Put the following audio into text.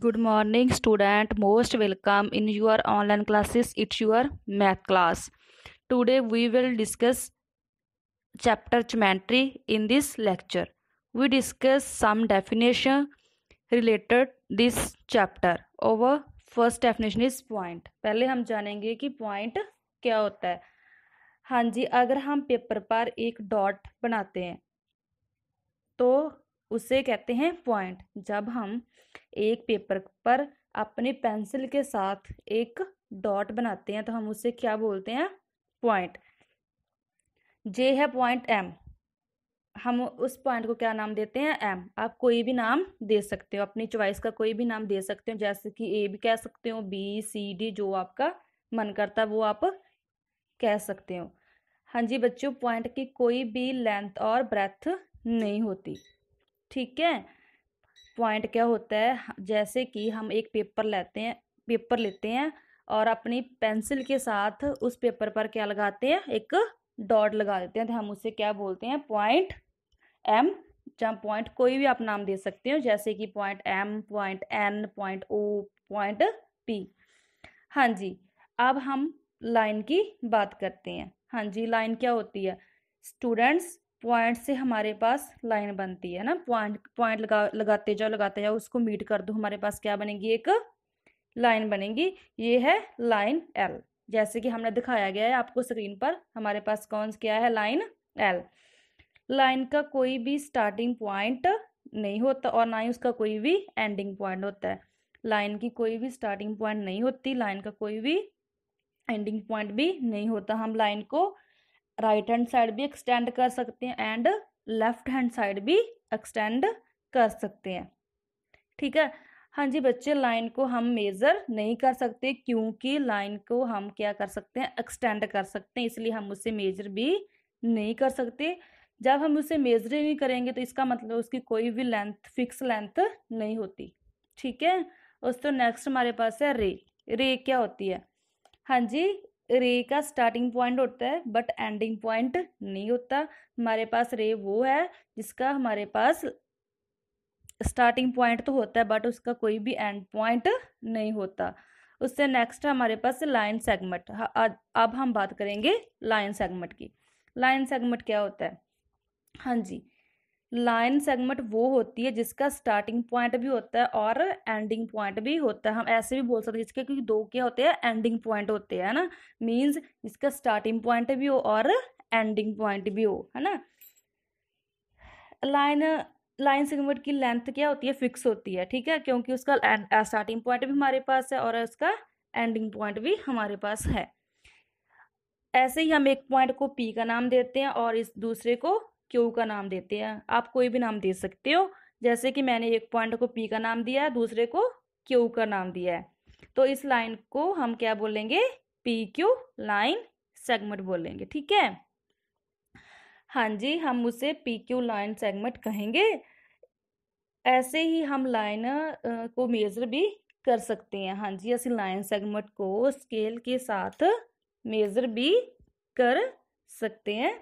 good morning student most welcome in your online classes it's your math class today we will discuss chapter geometry in this lecture we discuss some definition related this chapter our first definition is point पहले हम जानेंगे कि point क्या होता है हाँ जी अगर हम पेपर पर एक डॉट बनाते हैं तो उसे कहते हैं पॉइंट जब हम एक पेपर पर अपने पेंसिल के साथ एक डॉट बनाते हैं तो हम उसे क्या बोलते हैं पॉइंट जे है पॉइंट एम हम उस पॉइंट को क्या नाम देते हैं एम आप कोई भी नाम दे सकते हो अपनी चॉइस का कोई भी नाम दे सकते हो जैसे कि ए भी कह सकते हो बी सी डी जो आपका मन करता है वो आप कह सकते हो हाँ जी बच्चों पॉइंट की कोई भी लेंथ और ब्रेथ नहीं होती ठीक है पॉइंट क्या होता है जैसे कि हम एक पेपर लेते हैं पेपर लेते हैं और अपनी पेंसिल के साथ उस पेपर पर क्या लगाते हैं एक डॉट लगा देते हैं तो हम उसे क्या बोलते हैं पॉइंट एम जहाँ पॉइंट कोई भी आप नाम दे सकते हो जैसे कि point M point N point O point P हाँ जी अब हम लाइन की बात करते हैं हाँ जी लाइन क्या होती है स्टूडेंट्स पॉइंट से हमारे पास लाइन बनती है ना पॉइंट पॉइंट लगा लगाते जाओ लगाते जाओ उसको मीट कर दो हमारे पास क्या बनेगी एक लाइन बनेगी ये है लाइन एल जैसे कि हमने दिखाया गया है आपको स्क्रीन पर हमारे पास कौन क्या है लाइन एल लाइन का कोई भी स्टार्टिंग पॉइंट नहीं होता और ना ही उसका कोई भी एंडिंग पॉइंट होता है लाइन की कोई भी स्टार्टिंग पॉइंट नहीं होती लाइन का कोई भी एंडिंग पॉइंट भी नहीं होता हम लाइन को राइट हैंड साइड भी एक्सटेंड कर सकते हैं एंड लेफ्ट हैंड साइड भी एक्सटेंड कर सकते हैं ठीक है हाँ जी बच्चे लाइन को हम मेज़र नहीं कर सकते क्योंकि लाइन को हम क्या कर सकते हैं एक्सटेंड कर सकते हैं इसलिए हम उसे मेजर भी नहीं कर सकते जब हम उसे मेजर ही नहीं करेंगे तो इसका मतलब उसकी कोई भी लेंथ फिक्स लेंथ नहीं होती ठीक है उस तो नेक्स्ट हमारे पास है रे रे क्या होती है हाँ जी रे का स्टार्टिंग पॉइंट होता है बट एंडिंग पॉइंट नहीं होता हमारे पास रे वो है जिसका हमारे पास स्टार्टिंग पॉइंट तो होता है बट उसका कोई भी एंड पॉइंट नहीं होता उससे नेक्स्ट हमारे पास लाइन सेगमेंट अब हम बात करेंगे लाइन सेगमेंट की लाइन सेगमेंट क्या होता है हाँ जी लाइन सेगमेंट वो होती है जिसका स्टार्टिंग पॉइंट भी होता है और एंडिंग पॉइंट भी होता है हम ऐसे भी बोल सकते हैं जिसके क्योंकि दो क्या होते हैं एंडिंग पॉइंट होते हैं ना मीन्स जिसका स्टार्टिंग पॉइंट भी हो और एंडिंग पॉइंट भी हो है ना लाइन लाइन सेगमेंट की लेंथ क्या होती है फिक्स होती है ठीक है क्योंकि उसका स्टार्टिंग पॉइंट uh, भी हमारे पास है और उसका एंडिंग पॉइंट भी हमारे पास है ऐसे ही हम एक पॉइंट को पी का नाम देते हैं और इस दूसरे को क्यू का नाम देते हैं आप कोई भी नाम दे सकते हो जैसे कि मैंने एक पॉइंट को पी का नाम दिया है दूसरे को क्यू का नाम दिया है तो इस लाइन को हम क्या बोलेंगे पी क्यू लाइन सेगमेंट बोलेंगे ठीक है हाँ जी हम उसे पी क्यू लाइन सेगमेंट कहेंगे ऐसे ही हम लाइन को मेजर भी कर सकते हैं हाँ जी ऐसी लाइन सेगमेंट को स्केल के साथ मेजर भी कर सकते हैं